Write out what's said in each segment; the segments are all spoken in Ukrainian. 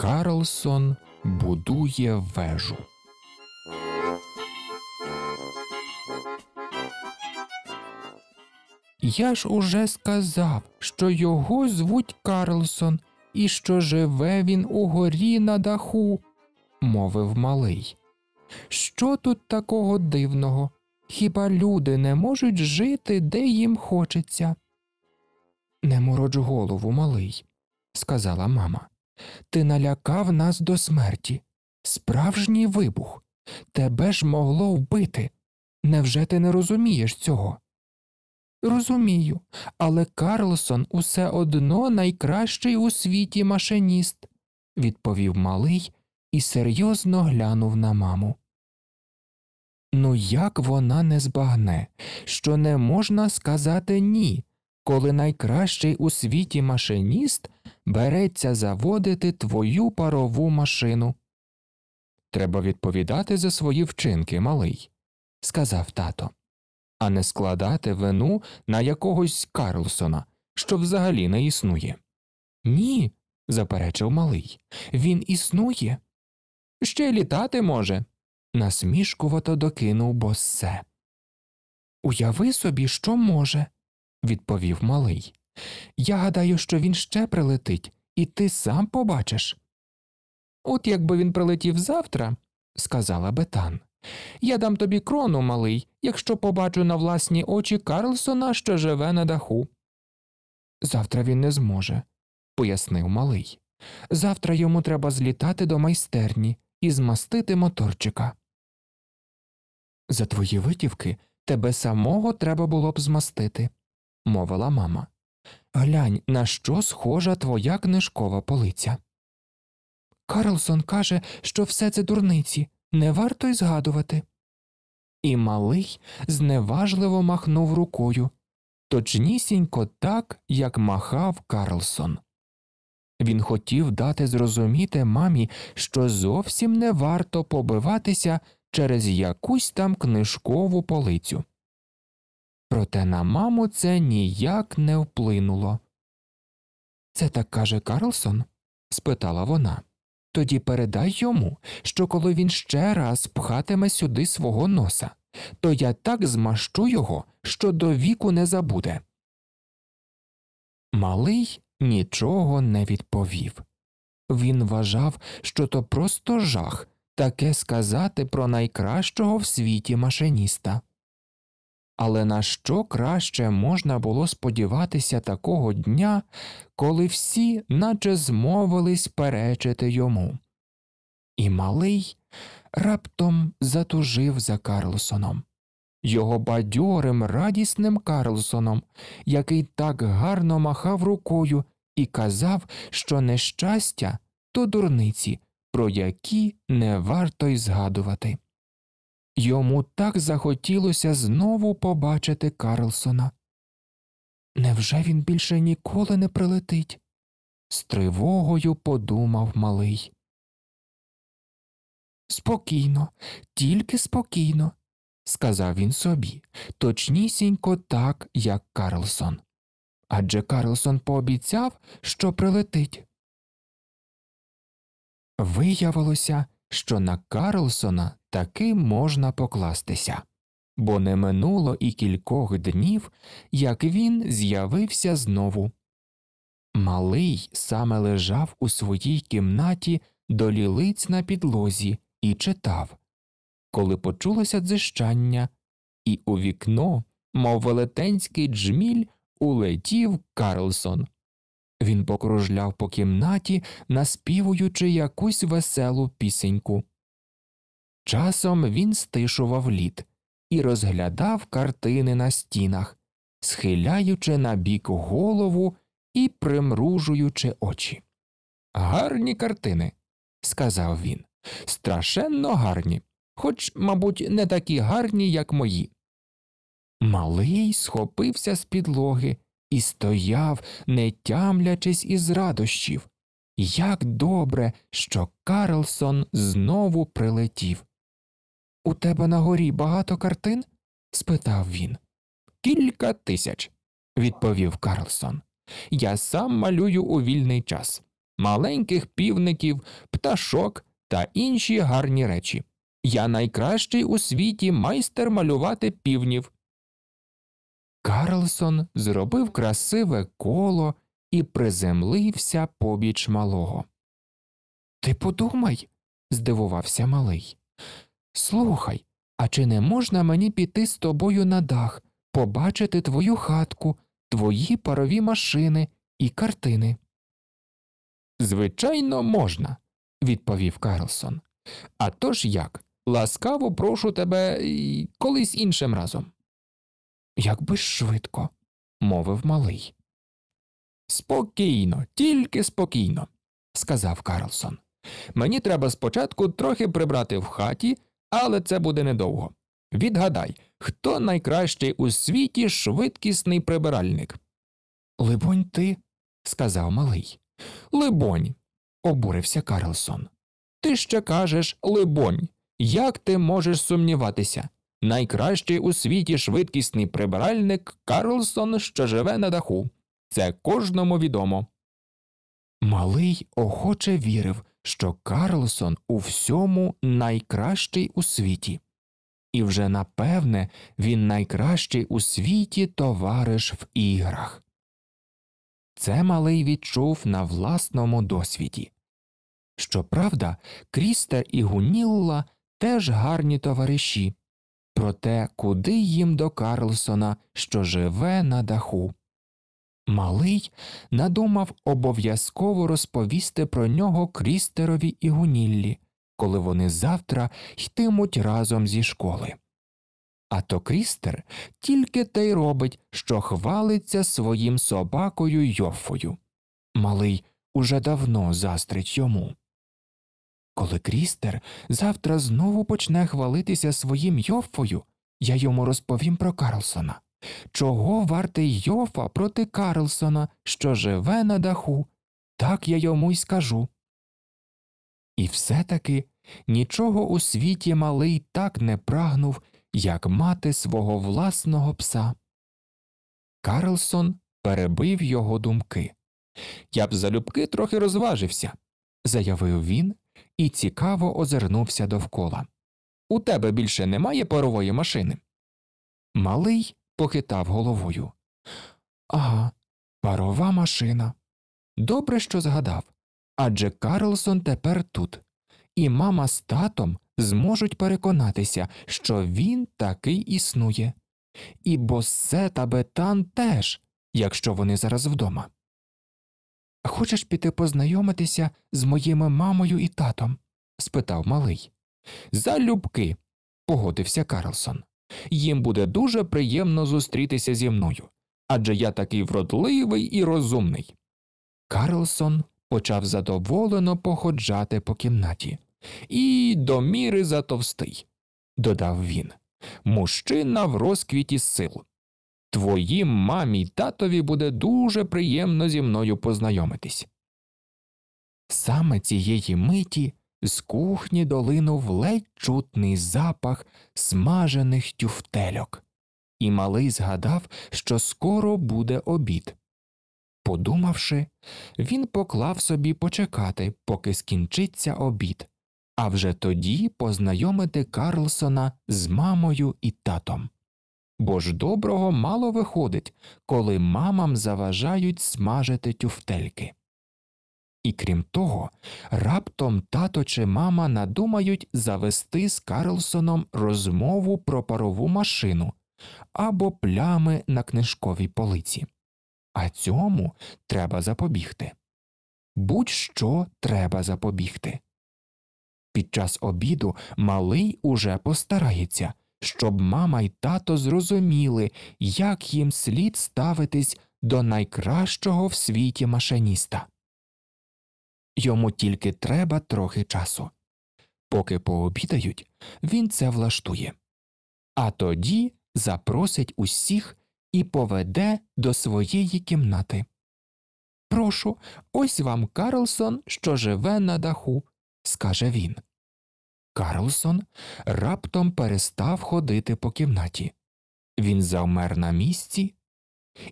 Карлсон будує вежу. Я ж уже сказав, що його звуть Карлсон і що живе він у горі на даху, мовив малий. Що тут такого дивного? Хіба люди не можуть жити, де їм хочеться? Не мороч голову, малий, сказала мама. Ти налякав нас до смерті. Справжній вибух. Тебе ж могло вбити. Невже ти не розумієш цього? Розумію, але Карлсон усе одно найкращий у світі машиніст, відповів малий і серйозно глянув на маму. Ну, як вона не збагне, що не можна сказати ні, коли найкращий у світі машиніст береться заводити твою парову машину. Треба відповідати за свої вчинки, малий, сказав тато, а не складати вину на якогось Карлсона, що взагалі не існує. Ні, заперечив малий, він існує. Ще літати може. насмішкувато докинув боссе. Уяви собі, що може, відповів малий. Я гадаю, що він ще прилетить, і ти сам побачиш. От якби він прилетів завтра, сказала Бетан, я дам тобі крону, малий, якщо побачу на власні очі Карлсона, що живе на даху. Завтра він не зможе, пояснив малий. Завтра йому треба злітати до майстерні і змастити моторчика. За твої витівки тебе самого треба було б змастити, мовила мама. Глянь, на що схожа твоя книжкова полиця. Карлсон каже, що все це дурниці, не варто й згадувати. І малий зневажливо махнув рукою, точнісінько так, як махав Карлсон. Він хотів дати зрозуміти мамі, що зовсім не варто побиватися через якусь там книжкову полицю проте на маму це ніяк не вплинуло. Це так каже Карлсон? спитала вона. Тоді передай йому, що коли він ще раз пхатиме сюди свого носа, то я так змащу його, що до віку не забуде. Малий нічого не відповів. Він вважав, що то просто жах таке сказати про найкращого в світі машиніста. Але на що краще можна було сподіватися такого дня, коли всі наче змовились перечити йому? І малий раптом затужив за Карлсоном, його бадьорим, радісним Карлсоном, який так гарно махав рукою і казав, що нещастя то дурниці, про які не варто й згадувати. Йому так захотілося знову побачити Карлсона. Невже він більше ніколи не прилетить? З тривогою подумав малий. Спокійно, тільки спокійно, сказав він собі, точнісінько так, як Карлсон. Адже Карлсон пообіцяв, що прилетить. Виявилося, що на Карлсона таки можна покластися, бо не минуло і кількох днів, як він з'явився знову. Малий саме лежав у своїй кімнаті до лілиць на підлозі і читав, коли почулося дзижчання, і у вікно, мов велетенський джміль, улетів Карлсон. Він покружляв по кімнаті, наспівуючи якусь веселу пісеньку. Часом він стишував лід і розглядав картини на стінах, схиляючи на бік голову і примружуючи очі. Гарні картини, сказав він, страшенно гарні, хоч, мабуть, не такі гарні, як мої. Малий схопився з підлоги і стояв, не тямлячись із радощів. Як добре, що Карлсон знову прилетів. У тебе на горі багато картин? спитав він. Кілька тисяч, відповів Карлсон. Я сам малюю у вільний час маленьких півників, пташок та інші гарні речі. Я найкращий у світі майстер малювати півнів. Карлсон зробив красиве коло і приземлився побіч малого. Ти подумай, здивувався малий. Слухай, а чи не можна мені піти з тобою на дах, побачити твою хатку, твої парові машини і картини? Звичайно, можна, відповів Карлсон. «А то як? Ласкаво прошу тебе колись іншим разом. Якби ж швидко, мовив малий. Спокійно, тільки спокійно, сказав Карлсон. Мені треба спочатку трохи прибрати в хаті, але це буде недовго. Відгадай, хто найкращий у світі швидкісний прибиральник? Либонь, ти, сказав малий. Либонь, обурився Карлсон. Ти ще кажеш, либонь, як ти можеш сумніватися? Найкращий у світі швидкісний прибиральник Карлсон, що живе на даху. Це кожному відомо. Малий охоче вірив, що Карлсон у всьому найкращий у світі, і вже напевне він найкращий у світі товариш в іграх. Це малий відчув на власному досвіді. Щоправда, Крістер і Гунілла теж гарні товариші, проте куди їм до Карлсона, що живе на даху. Малий надумав обов'язково розповісти про нього крістерові і гуніллі, коли вони завтра йтимуть разом зі школи. А то крістер тільки те й робить, що хвалиться своїм собакою Йофою. Малий уже давно застрить йому. Коли крістер завтра знову почне хвалитися своїм Йофою, я йому розповім про Карлсона. Чого вартий Йофа проти Карлсона, що живе на даху, так я йому й скажу. І все таки нічого у світі малий так не прагнув, як мати свого власного пса. Карлсон перебив його думки. Я б залюбки трохи розважився, заявив він і цікаво озирнувся довкола. У тебе більше немає парової машини. Малий похитав головою. Ага, парова машина. Добре, що згадав. Адже Карлсон тепер тут, і мама з татом зможуть переконатися, що він такий існує. І Боссе та Бетан теж, якщо вони зараз вдома. Хочеш піти познайомитися з моїми мамою і татом? спитав малий. Залюбки, погодився Карлсон. Їм буде дуже приємно зустрітися зі мною адже я такий вродливий і розумний. Карлсон почав задоволено походжати по кімнаті. І до міри затовстий, додав він. Мужчина в розквіті сил. Твоїм мамі й татові буде дуже приємно зі мною познайомитись. Саме цієї миті з кухні долинув ледь чутний запах смажених тюфтельок, і малий згадав, що скоро буде обід. Подумавши, він поклав собі почекати, поки скінчиться обід, а вже тоді познайомити Карлсона з мамою і татом. Бо ж доброго мало виходить, коли мамам заважають смажити тюфтельки. І крім того, раптом тато чи мама надумають завести з Карлсоном розмову про парову машину або плями на книжковій полиці. А цьому треба запобігти. Будь що треба запобігти. Під час обіду малий уже постарається, щоб мама й тато зрозуміли, як їм слід ставитись до найкращого в світі машиніста. Йому тільки треба трохи часу. Поки пообідають, він це влаштує. А тоді запросить усіх і поведе до своєї кімнати. Прошу, ось вам Карлсон, що живе на даху, скаже він. Карлсон раптом перестав ходити по кімнаті. Він завмер на місці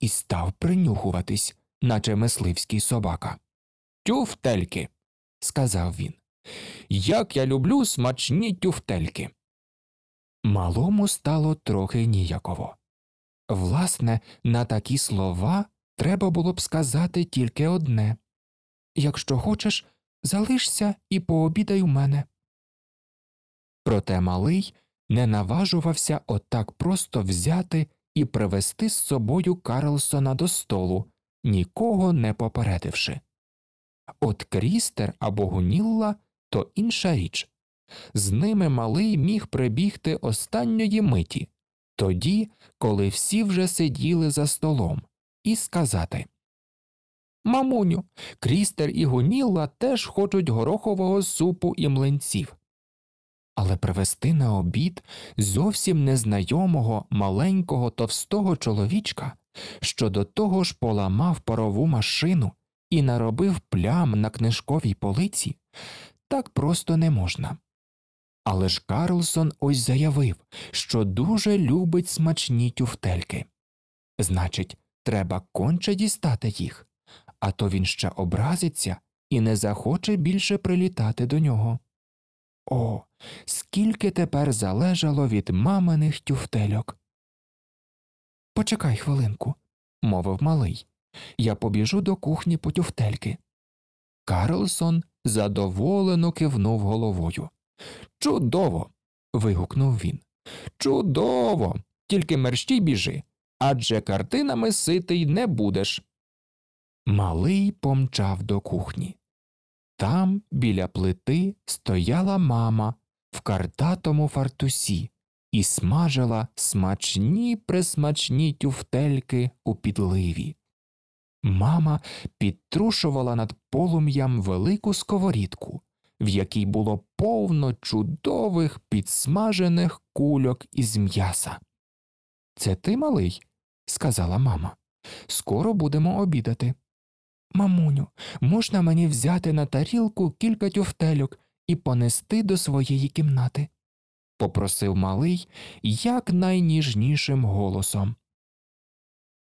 і став принюхуватись, наче мисливський собака тюфтельки, сказав він. Як я люблю смачні тюфтельки. Малому стало трохи ніяково. Власне, на такі слова треба було б сказати тільки одне якщо хочеш, залишся і пообідай у мене. Проте малий не наважувався отак просто взяти і привести з собою Карлсона до столу, нікого не попередивши. От крістер або гунілла то інша річ. З ними малий міг прибігти останньої миті, тоді, коли всі вже сиділи за столом, і сказати Мамуню, крістер і гунілла теж хочуть горохового супу і млинців. Але привезти на обід зовсім незнайомого маленького товстого чоловічка, що до того ж поламав парову машину і наробив плям на книжковій полиці, так просто не можна. Але ж Карлсон ось заявив, що дуже любить смачні тюфтельки. Значить, треба конче дістати їх, а то він ще образиться і не захоче більше прилітати до нього. О, скільки тепер залежало від маминих тюфтельок. Почекай хвилинку, мовив малий. Я побіжу до кухні по тюфтельки. Карлсон задоволено кивнув головою. Чудово. вигукнув він. Чудово! Тільки мерщій біжи, адже картинами ситий не будеш. Малий помчав до кухні. Там, біля плити, стояла мама в картатому фартусі і смажила смачні присмачні тюфтельки у підливі. Мама підтрушувала над полум'ям велику сковорідку, в якій було повно чудових підсмажених кульок із м'яса. Це ти малий, сказала мама. Скоро будемо обідати. Мамуню, можна мені взяти на тарілку кілька тюфтельок і понести до своєї кімнати? попросив малий якнайніжнішим голосом.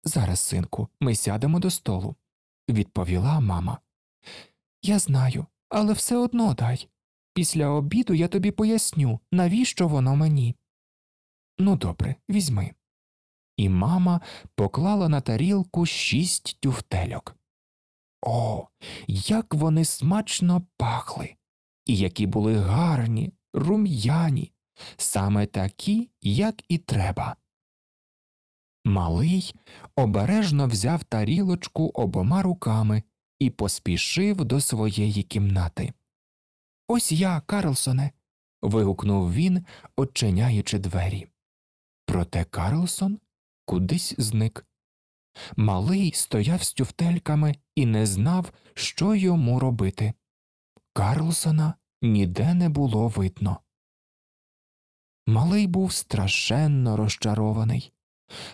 Зараз, синку, ми сядемо до столу, відповіла мама. Я знаю, але все одно дай. Після обіду я тобі поясню, навіщо воно мені. Ну, добре, візьми. І мама поклала на тарілку шість тюфтельок. О, як вони смачно пахли, і які були гарні, рум'яні, саме такі, як і треба. Малий обережно взяв тарілочку обома руками і поспішив до своєї кімнати. Ось я, Карлсоне. вигукнув він, очиняючи двері. Проте Карлсон кудись зник. Малий стояв з тюфтельками і не знав, що йому робити. Карлсона ніде не було видно. Малий був страшенно розчарований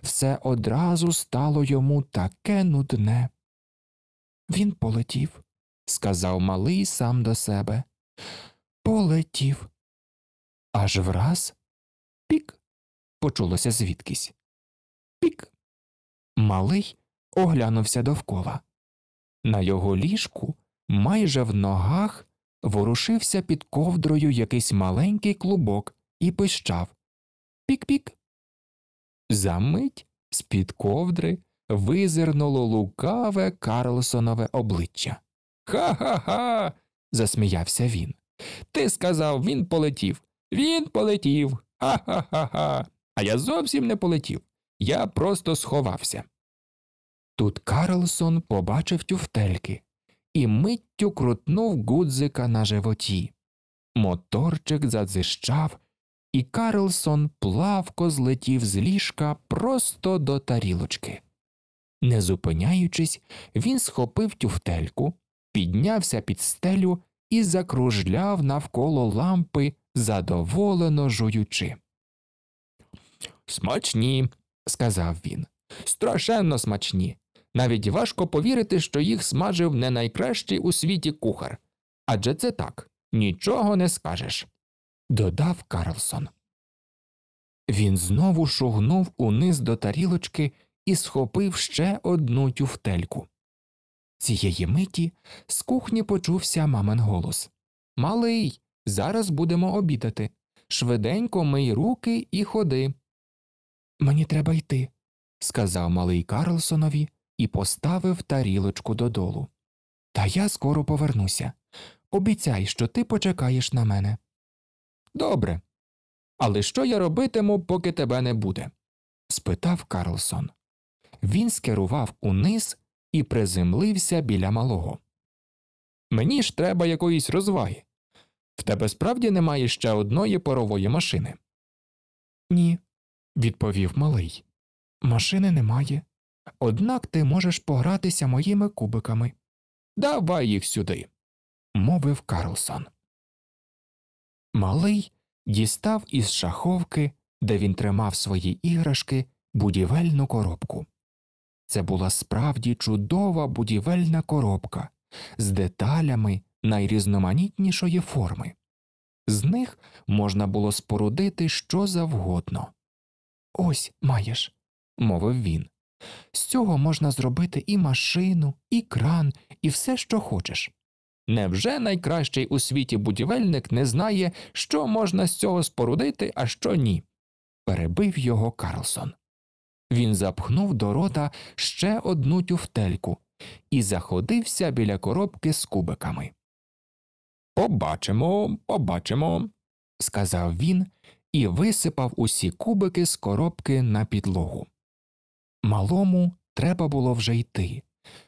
все одразу стало йому таке нудне. Він полетів, сказав малий сам до себе. Полетів. Аж враз пік. Почулося звідкись. Пік. Малий оглянувся довкола. На його ліжку, майже в ногах, ворушився під ковдрою якийсь маленький клубок і пищав. Пік-пік, Замить з під ковдри визирнуло лукаве Карлсонове обличчя. Ха ха ха. засміявся він. Ти сказав, він полетів. Він полетів. Ха ха ха. ха А я зовсім не полетів. Я просто сховався. Тут Карлсон побачив тюфтельки і миттю крутнув гудзика на животі. Моторчик зазищав і Карлсон плавко злетів з ліжка просто до тарілочки. Не зупиняючись, він схопив тюфтельку, піднявся під стелю і закружляв навколо лампи, задоволено жуючи. Смачні, сказав він. Страшенно смачні. Навіть важко повірити, що їх смажив не найкращий у світі кухар. Адже це так нічого не скажеш додав Карлсон. Він знову шугнув униз до тарілочки і схопив ще одну тюфтельку. Цієї миті з кухні почувся мамин голос Малий, зараз будемо обідати. Швиденько мий руки і ходи. Мені треба йти, сказав малий Карлсонові і поставив тарілочку додолу. Та я скоро повернуся. Обіцяй, що ти почекаєш на мене. Добре. Але що я робитиму, поки тебе не буде? спитав Карлсон. Він скерував униз і приземлився біля малого. Мені ж треба якоїсь розваги. В тебе справді немає ще одної парової машини? Ні, відповів малий. Машини немає. Однак ти можеш погратися моїми кубиками. Давай їх сюди, мовив Карлсон. Малий дістав із шаховки, де він тримав свої іграшки, будівельну коробку. Це була справді чудова будівельна коробка з деталями найрізноманітнішої форми. З них можна було спорудити що завгодно. Ось маєш, мовив він. З цього можна зробити і машину, і кран, і все, що хочеш. Невже найкращий у світі будівельник не знає, що можна з цього спорудити, а що ні? перебив його Карлсон. Він запхнув до рота ще одну тюфтельку і заходився біля коробки з кубиками. Побачимо, побачимо, сказав він і висипав усі кубики з коробки на підлогу. Малому треба було вже йти.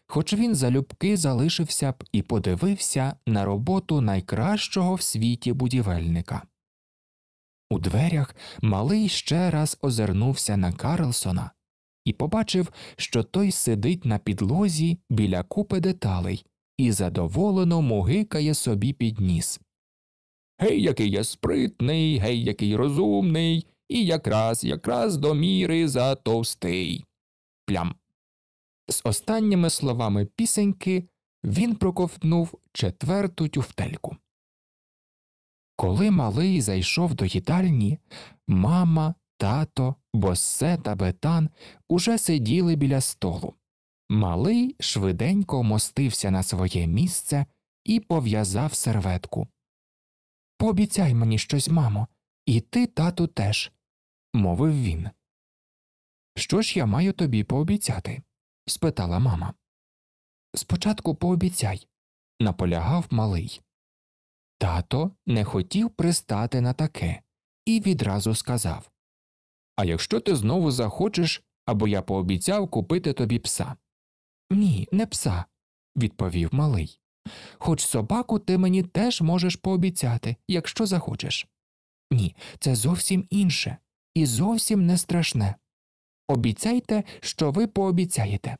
Хоч він залюбки залишився б і подивився на роботу найкращого в світі будівельника. У дверях малий ще раз озирнувся на Карлсона і побачив, що той сидить на підлозі біля купи деталей і задоволено мугикає собі під ніс. Гей, який я спритний, гей, який розумний, і якраз якраз до міри затовстий. Плям. З останніми словами пісеньки він проковтнув четверту тюфтельку. Коли малий зайшов до їдальні, мама, тато, боссе та бетан уже сиділи біля столу. Малий швиденько мостився на своє місце і пов'язав серветку. Пообіцяй мені щось, мамо, і ти, тату, теж, мовив він. Що ж я маю тобі пообіцяти? спитала мама. Спочатку пообіцяй, наполягав малий. Тато не хотів пристати на таке і відразу сказав А якщо ти знову захочеш, або я пообіцяв купити тобі пса. Ні, не пса, відповів малий. Хоч собаку ти мені теж можеш пообіцяти, якщо захочеш. Ні, це зовсім інше і зовсім не страшне. Обіцяйте, що ви пообіцяєте.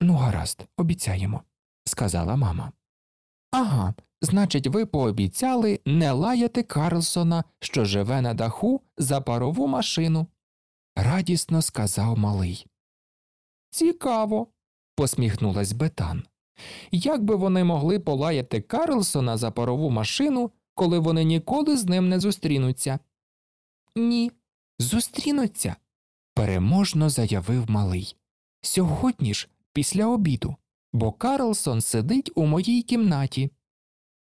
Ну, гаразд, обіцяємо, сказала мама. Ага, значить, ви пообіцяли не лаяти Карлсона, що живе на даху за парову машину, радісно сказав малий. Цікаво, посміхнулась Бетан. Як би вони могли полаяти Карлсона за парову машину, коли вони ніколи з ним не зустрінуться? Ні, зустрінуться переможно заявив малий. Сьогодні ж, після обіду, бо Карлсон сидить у моїй кімнаті.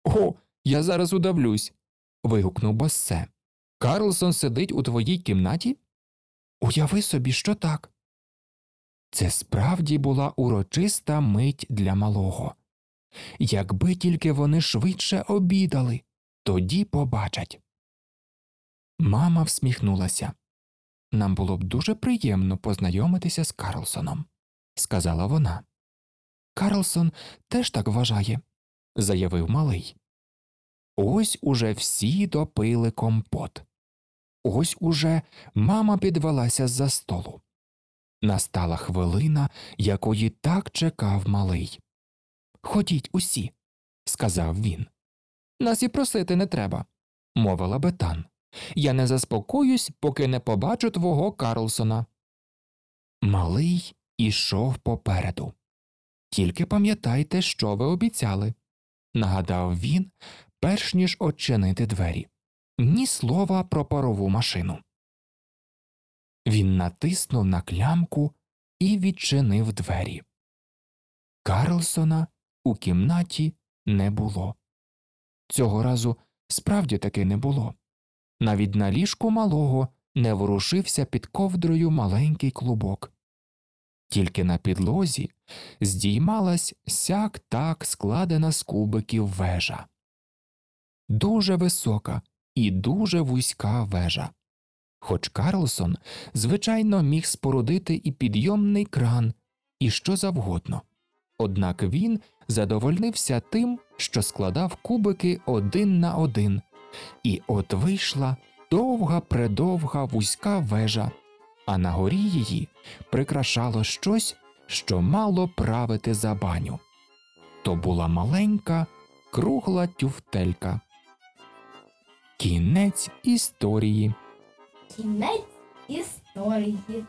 О, я зараз удавлюсь. вигукнув Бассе. Карлсон сидить у твоїй кімнаті? Уяви собі, що так. Це справді була урочиста мить для малого. Якби тільки вони швидше обідали, тоді побачать. Мама всміхнулася. Нам було б дуже приємно познайомитися з Карлсоном, сказала вона. Карлсон теж так вважає, заявив малий. Ось уже всі допили компот. Ось уже мама підвелася з за столу. Настала хвилина, якої так чекав малий. Ходіть усі, сказав він. Нас і просити не треба, мовила бетан. Я не заспокоюсь, поки не побачу твого Карлсона. Малий ішов попереду. Тільки пам'ятайте, що ви обіцяли, нагадав він, перш ніж очинити двері. Ні слова про парову машину. Він натиснув на клямку і відчинив двері. Карлсона у кімнаті не було. Цього разу справді таки не було. Навіть на ліжку малого не ворушився під ковдрою маленький клубок. Тільки на підлозі здіймалась сяк так складена з кубиків вежа. Дуже висока і дуже вузька вежа. Хоч Карлсон, звичайно, міг спорудити і підйомний кран, і що завгодно. Однак він задовольнився тим, що складав кубики один на один, і от вийшла довга предовга вузька вежа, а на горі її прикрашало щось, що мало правити за баню. То була маленька, кругла тюфтелька. Кінець історії. Кінець історії.